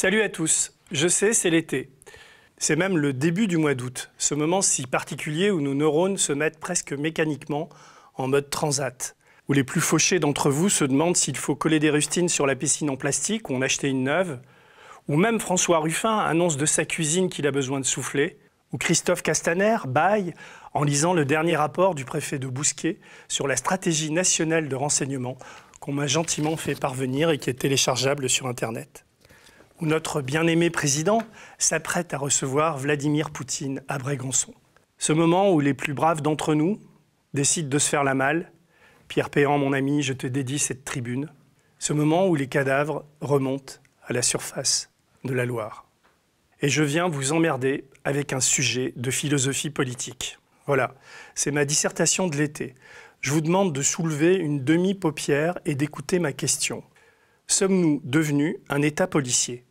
Salut à tous. Je sais, c'est l'été. C'est même le début du mois d'août, ce moment si particulier où nos neurones se mettent presque mécaniquement en mode transat, où les plus fauchés d'entre vous se demandent s'il faut coller des rustines sur la piscine en plastique ou en acheter une neuve, ou même François Ruffin annonce de sa cuisine qu'il a besoin de souffler, ou Christophe Castaner baille en lisant le dernier rapport du préfet de Bousquet sur la stratégie nationale de renseignement qu'on m'a gentiment fait parvenir et qui est téléchargeable sur Internet où notre bien-aimé président s'apprête à recevoir Vladimir Poutine à Brégançon. Ce moment où les plus braves d'entre nous décident de se faire la malle, Pierre Péan, mon ami, je te dédie cette tribune, ce moment où les cadavres remontent à la surface de la Loire. Et je viens vous emmerder avec un sujet de philosophie politique. Voilà, c'est ma dissertation de l'été. Je vous demande de soulever une demi-paupière et d'écouter ma question. Sommes-nous devenus un État policier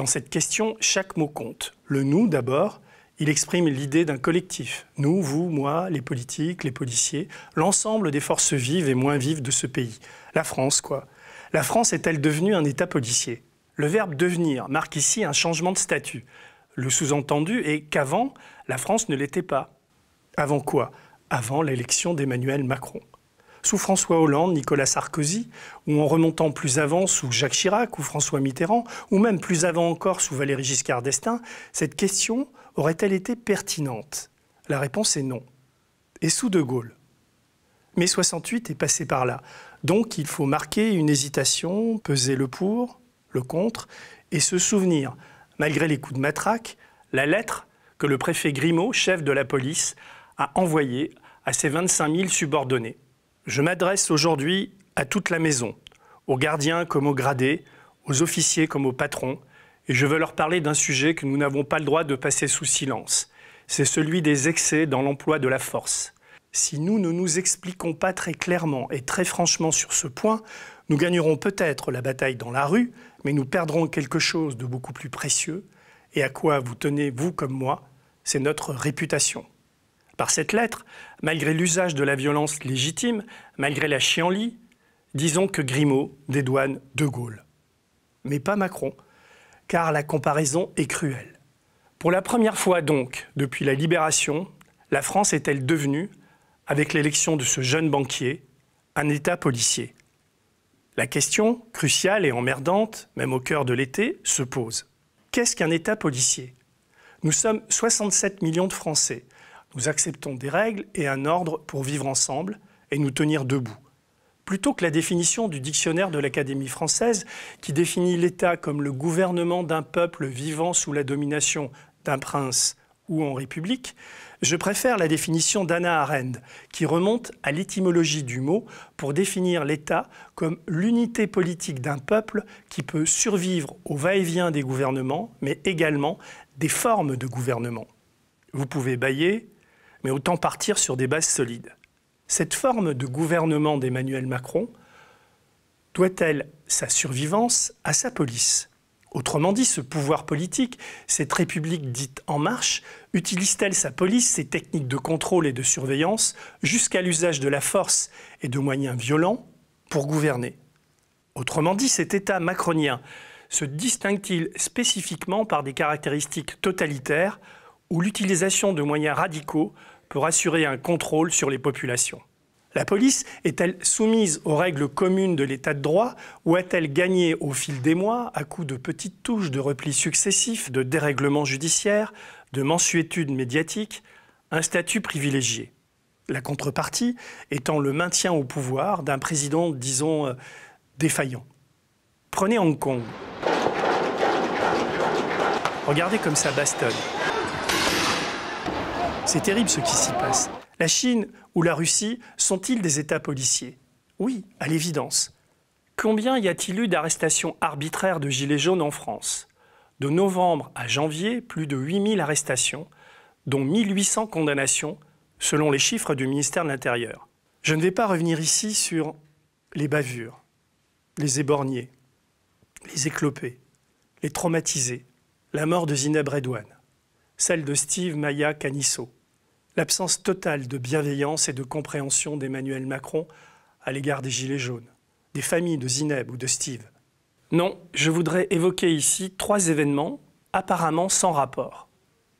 dans cette question, chaque mot compte. Le nous d'abord, il exprime l'idée d'un collectif. Nous, vous, moi, les politiques, les policiers, l'ensemble des forces vives et moins vives de ce pays. La France, quoi. La France est-elle devenue un État policier Le verbe devenir marque ici un changement de statut. Le sous-entendu est qu'avant, la France ne l'était pas. Avant quoi Avant l'élection d'Emmanuel Macron sous François Hollande, Nicolas Sarkozy, ou en remontant plus avant sous Jacques Chirac ou François Mitterrand, ou même plus avant encore sous Valéry Giscard d'Estaing, cette question aurait-elle été pertinente La réponse est non. Et sous De Gaulle Mais 68 est passé par là. Donc il faut marquer une hésitation, peser le pour, le contre, et se souvenir, malgré les coups de matraque, la lettre que le préfet Grimaud, chef de la police, a envoyée à ses 25 000 subordonnés. Je m'adresse aujourd'hui à toute la maison, aux gardiens comme aux gradés, aux officiers comme aux patrons, et je veux leur parler d'un sujet que nous n'avons pas le droit de passer sous silence. C'est celui des excès dans l'emploi de la force. Si nous ne nous expliquons pas très clairement et très franchement sur ce point, nous gagnerons peut-être la bataille dans la rue, mais nous perdrons quelque chose de beaucoup plus précieux, et à quoi vous tenez, vous comme moi, c'est notre réputation par cette lettre, malgré l'usage de la violence légitime, malgré la chienlit, disons que Grimaud dédouane De Gaulle. Mais pas Macron, car la comparaison est cruelle. Pour la première fois donc, depuis la libération, la France est-elle devenue, avec l'élection de ce jeune banquier, un État policier La question, cruciale et emmerdante, même au cœur de l'été, se pose. Qu'est-ce qu'un État policier Nous sommes 67 millions de Français. Nous acceptons des règles et un ordre pour vivre ensemble et nous tenir debout. Plutôt que la définition du dictionnaire de l'Académie française, qui définit l'État comme le gouvernement d'un peuple vivant sous la domination d'un prince ou en république, je préfère la définition d'Anna Arendt, qui remonte à l'étymologie du mot pour définir l'État comme l'unité politique d'un peuple qui peut survivre au va-et-vient des gouvernements, mais également des formes de gouvernement. Vous pouvez bailler, mais autant partir sur des bases solides. Cette forme de gouvernement d'Emmanuel Macron doit-elle sa survivance à sa police Autrement dit, ce pouvoir politique, cette République dite en marche, utilise-t-elle sa police, ses techniques de contrôle et de surveillance, jusqu'à l'usage de la force et de moyens violents pour gouverner Autrement dit, cet État macronien se distingue-t-il spécifiquement par des caractéristiques totalitaires où l'utilisation de moyens radicaux peut assurer un contrôle sur les populations. La police est-elle soumise aux règles communes de l'état de droit ou a-t-elle gagné au fil des mois, à coups de petites touches de replis successifs, de dérèglements judiciaires, de mensuétudes médiatiques, un statut privilégié La contrepartie étant le maintien au pouvoir d'un président, disons, euh, défaillant. Prenez Hong Kong. Regardez comme ça bastonne. C'est terrible ce qui s'y passe. La Chine ou la Russie sont-ils des États policiers Oui, à l'évidence. Combien y a-t-il eu d'arrestations arbitraires de Gilets jaunes en France De novembre à janvier, plus de 8000 arrestations, dont 1800 condamnations, selon les chiffres du ministère de l'Intérieur. Je ne vais pas revenir ici sur les bavures, les éborgnés, les éclopés, les traumatisés, la mort de Zineb Redouane, celle de Steve Maya Canisso, l'absence totale de bienveillance et de compréhension d'Emmanuel Macron à l'égard des Gilets jaunes, des familles de Zineb ou de Steve. Non, je voudrais évoquer ici trois événements apparemment sans rapport.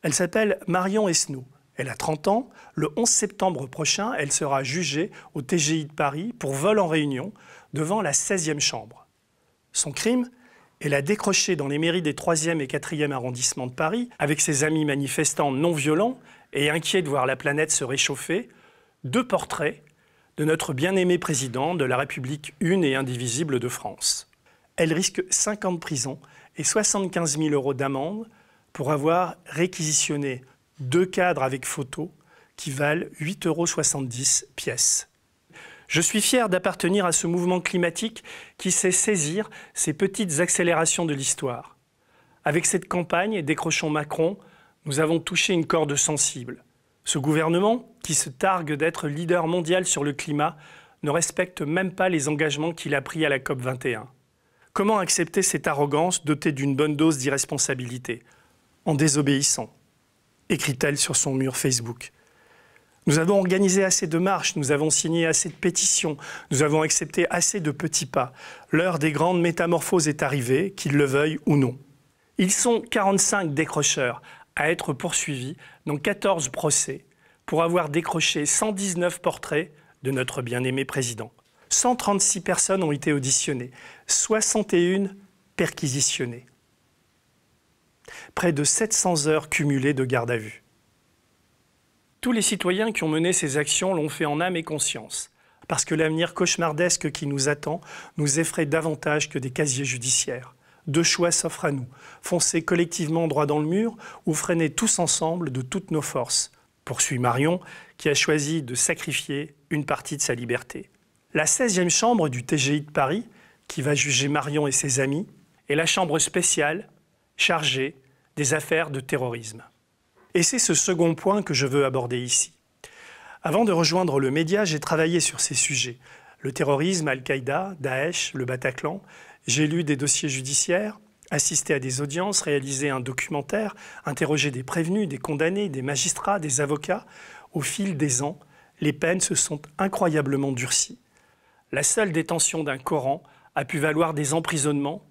Elle s'appelle Marion Esnou. Elle a 30 ans. Le 11 septembre prochain, elle sera jugée au TGI de Paris pour vol en réunion devant la 16e chambre. Son crime Elle a décroché dans les mairies des 3e et 4e arrondissements de Paris, avec ses amis manifestants non violents, et inquiet de voir la planète se réchauffer, deux portraits de notre bien-aimé président de la République une et indivisible de France. Elle risque 5 ans de prison et 75 000 euros d'amende pour avoir réquisitionné deux cadres avec photos qui valent 8,70 euros pièce. Je suis fier d'appartenir à ce mouvement climatique qui sait saisir ces petites accélérations de l'histoire. Avec cette campagne, décrochons Macron, nous avons touché une corde sensible. Ce gouvernement, qui se targue d'être leader mondial sur le climat, ne respecte même pas les engagements qu'il a pris à la COP21. Comment accepter cette arrogance dotée d'une bonne dose d'irresponsabilité En désobéissant, écrit-elle sur son mur Facebook. Nous avons organisé assez de marches, nous avons signé assez de pétitions, nous avons accepté assez de petits pas. L'heure des grandes métamorphoses est arrivée, qu'ils le veuillent ou non. Ils sont 45 décrocheurs, à être poursuivi dans 14 procès pour avoir décroché 119 portraits de notre bien-aimé président. 136 personnes ont été auditionnées, 61 perquisitionnées. Près de 700 heures cumulées de garde à vue. Tous les citoyens qui ont mené ces actions l'ont fait en âme et conscience, parce que l'avenir cauchemardesque qui nous attend nous effraie davantage que des casiers judiciaires. Deux choix s'offrent à nous. Foncer collectivement droit dans le mur ou freiner tous ensemble de toutes nos forces. Poursuit Marion, qui a choisi de sacrifier une partie de sa liberté. La 16e chambre du TGI de Paris, qui va juger Marion et ses amis, est la chambre spéciale chargée des affaires de terrorisme. Et c'est ce second point que je veux aborder ici. Avant de rejoindre le média, j'ai travaillé sur ces sujets. Le terrorisme, Al-Qaïda, Daesh, le Bataclan, j'ai lu des dossiers judiciaires, assisté à des audiences, réalisé un documentaire, interrogé des prévenus, des condamnés, des magistrats, des avocats. Au fil des ans, les peines se sont incroyablement durcies. La seule détention d'un Coran a pu valoir des emprisonnements,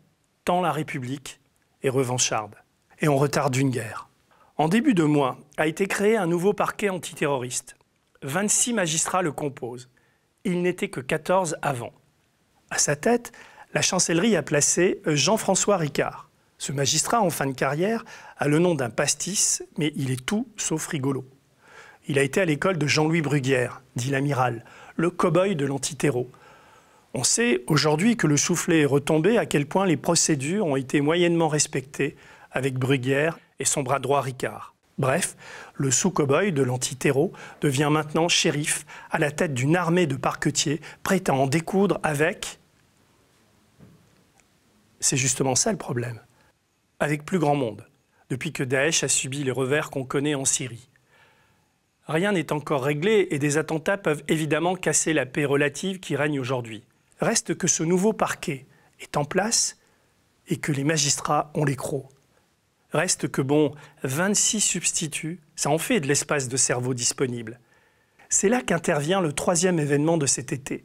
tant la République est revancharde. Et on retarde une guerre. En début de mois, a été créé un nouveau parquet antiterroriste. 26 magistrats le composent. Il n'était que 14 avant. À sa tête, la chancellerie a placé euh, Jean-François Ricard. Ce magistrat, en fin de carrière, a le nom d'un pastis, mais il est tout sauf rigolo. Il a été à l'école de Jean-Louis Bruguière, dit l'amiral, le cow-boy de l'antitéro. On sait aujourd'hui que le soufflet est retombé, à quel point les procédures ont été moyennement respectées avec Bruguière et son bras droit Ricard. Bref, le sous-cow-boy de l'antitéro devient maintenant shérif à la tête d'une armée de parquetiers prêt à en découdre avec c'est justement ça le problème. Avec plus grand monde, depuis que Daesh a subi les revers qu'on connaît en Syrie. Rien n'est encore réglé et des attentats peuvent évidemment casser la paix relative qui règne aujourd'hui. Reste que ce nouveau parquet est en place et que les magistrats ont les crocs. Reste que, bon, 26 substituts, ça en fait de l'espace de cerveau disponible. C'est là qu'intervient le troisième événement de cet été,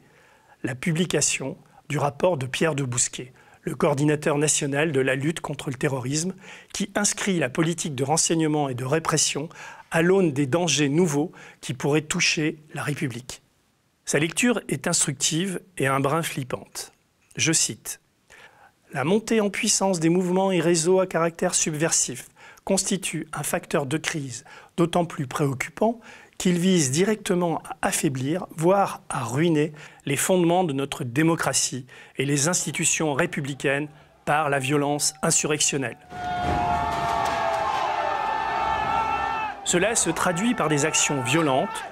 la publication du rapport de Pierre de Bousquet, le coordinateur national de la lutte contre le terrorisme, qui inscrit la politique de renseignement et de répression à l'aune des dangers nouveaux qui pourraient toucher la République. Sa lecture est instructive et un brin flippante. Je cite La montée en puissance des mouvements et réseaux à caractère subversif constitue un facteur de crise d'autant plus préoccupant qu'il vise directement à affaiblir, voire à ruiner, les fondements de notre démocratie et les institutions républicaines par la violence insurrectionnelle. Cela se traduit par des actions violentes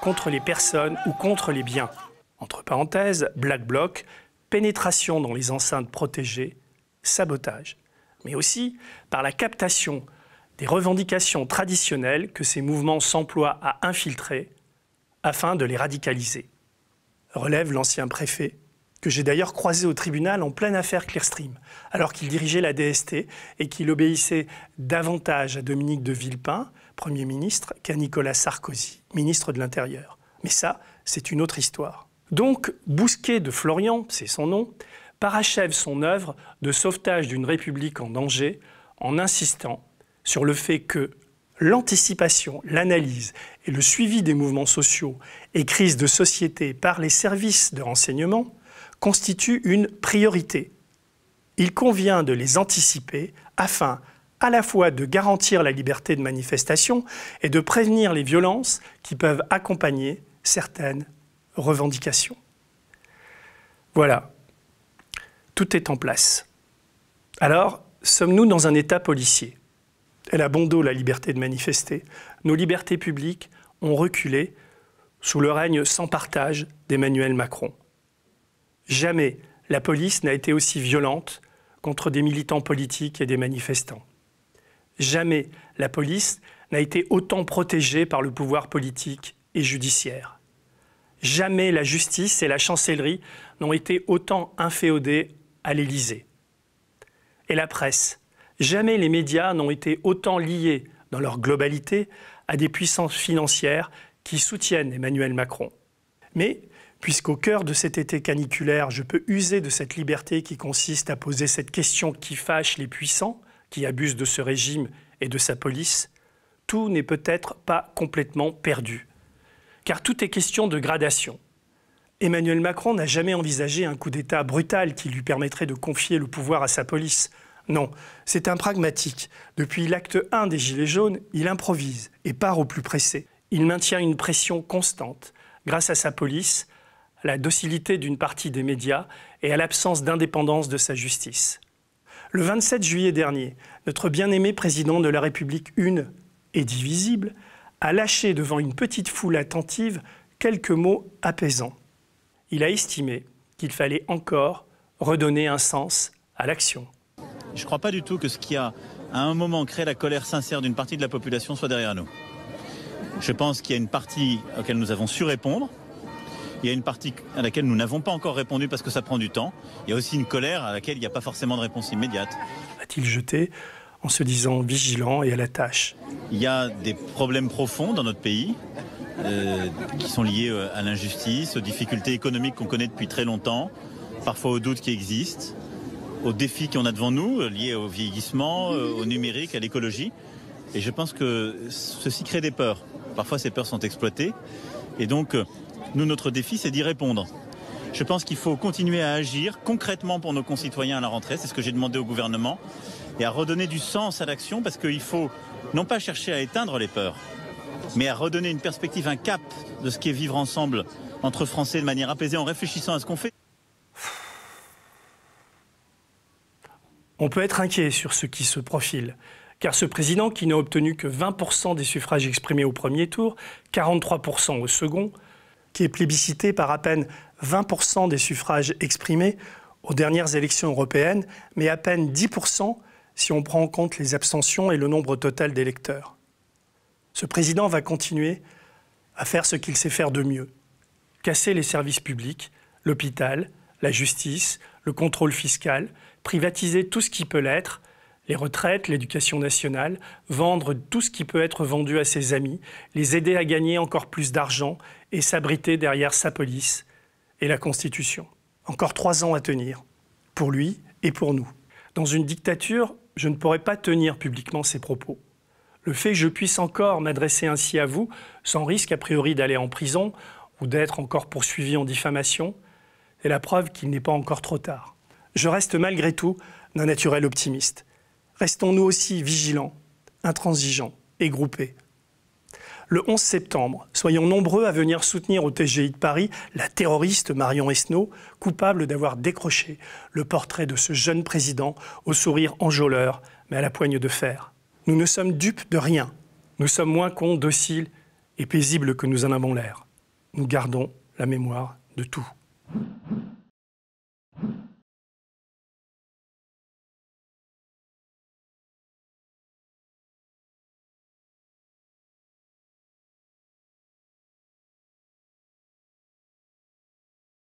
contre les personnes ou contre les biens. Entre parenthèses, Black Bloc, pénétration dans les enceintes protégées, sabotage. Mais aussi par la captation des revendications traditionnelles que ces mouvements s'emploient à infiltrer afin de les radicaliser. Relève l'ancien préfet, que j'ai d'ailleurs croisé au tribunal en pleine affaire Clearstream, alors qu'il dirigeait la DST et qu'il obéissait davantage à Dominique de Villepin, Premier ministre, qu'à Nicolas Sarkozy, ministre de l'Intérieur. Mais ça, c'est une autre histoire. Donc, Bousquet de Florian, c'est son nom, parachève son œuvre de sauvetage d'une république en danger en insistant sur le fait que l'anticipation, l'analyse et le suivi des mouvements sociaux et crises de société par les services de renseignement constituent une priorité. Il convient de les anticiper afin à la fois de garantir la liberté de manifestation et de prévenir les violences qui peuvent accompagner certaines revendications. Voilà, tout est en place. Alors, sommes-nous dans un état policier elle a bon la liberté de manifester. Nos libertés publiques ont reculé sous le règne sans partage d'Emmanuel Macron. Jamais la police n'a été aussi violente contre des militants politiques et des manifestants. Jamais la police n'a été autant protégée par le pouvoir politique et judiciaire. Jamais la justice et la chancellerie n'ont été autant inféodées à l'Élysée. Et la presse Jamais les médias n'ont été autant liés, dans leur globalité, à des puissances financières qui soutiennent Emmanuel Macron. Mais, puisqu'au cœur de cet été caniculaire, je peux user de cette liberté qui consiste à poser cette question qui fâche les puissants, qui abusent de ce régime et de sa police, tout n'est peut-être pas complètement perdu. Car tout est question de gradation. Emmanuel Macron n'a jamais envisagé un coup d'État brutal qui lui permettrait de confier le pouvoir à sa police. Non, c'est un pragmatique. Depuis l'acte 1 des Gilets jaunes, il improvise et part au plus pressé. Il maintient une pression constante grâce à sa police, à la docilité d'une partie des médias et à l'absence d'indépendance de sa justice. Le 27 juillet dernier, notre bien-aimé président de la République une et divisible a lâché devant une petite foule attentive quelques mots apaisants. Il a estimé qu'il fallait encore redonner un sens à l'action. Je ne crois pas du tout que ce qui a, à un moment, créé la colère sincère d'une partie de la population soit derrière nous. Je pense qu'il y a une partie à laquelle nous avons su répondre. Il y a une partie à laquelle nous n'avons pas encore répondu parce que ça prend du temps. Il y a aussi une colère à laquelle il n'y a pas forcément de réponse immédiate. A-t-il jeté en se disant vigilant et à la tâche Il y a des problèmes profonds dans notre pays. Euh, qui sont liés euh, à l'injustice, aux difficultés économiques qu'on connaît depuis très longtemps, parfois aux doutes qui existent, aux défis qu'on a devant nous, euh, liés au vieillissement, euh, au numérique, à l'écologie. Et je pense que ceci crée des peurs. Parfois, ces peurs sont exploitées. Et donc, euh, nous, notre défi, c'est d'y répondre. Je pense qu'il faut continuer à agir concrètement pour nos concitoyens à la rentrée. C'est ce que j'ai demandé au gouvernement. Et à redonner du sens à l'action parce qu'il faut non pas chercher à éteindre les peurs, mais à redonner une perspective, un cap de ce qui est vivre ensemble entre Français de manière apaisée en réfléchissant à ce qu'on fait. On peut être inquiet sur ce qui se profile, car ce président, qui n'a obtenu que 20% des suffrages exprimés au premier tour, 43% au second, qui est plébiscité par à peine 20% des suffrages exprimés aux dernières élections européennes, mais à peine 10% si on prend en compte les abstentions et le nombre total d'électeurs. Ce président va continuer à faire ce qu'il sait faire de mieux, casser les services publics, l'hôpital, la justice, le contrôle fiscal, privatiser tout ce qui peut l'être, les retraites, l'éducation nationale, vendre tout ce qui peut être vendu à ses amis, les aider à gagner encore plus d'argent et s'abriter derrière sa police et la Constitution. Encore trois ans à tenir, pour lui et pour nous. Dans une dictature, je ne pourrais pas tenir publiquement ces propos. Le fait que je puisse encore m'adresser ainsi à vous, sans risque a priori d'aller en prison ou d'être encore poursuivi en diffamation, est la preuve qu'il n'est pas encore trop tard je reste malgré tout d'un naturel optimiste. Restons-nous aussi vigilants, intransigeants et groupés. Le 11 septembre, soyons nombreux à venir soutenir au TGI de Paris la terroriste Marion Esnault, coupable d'avoir décroché le portrait de ce jeune président au sourire enjôleur, mais à la poigne de fer. Nous ne sommes dupes de rien. Nous sommes moins cons, dociles et paisibles que nous en avons l'air. Nous gardons la mémoire de tout.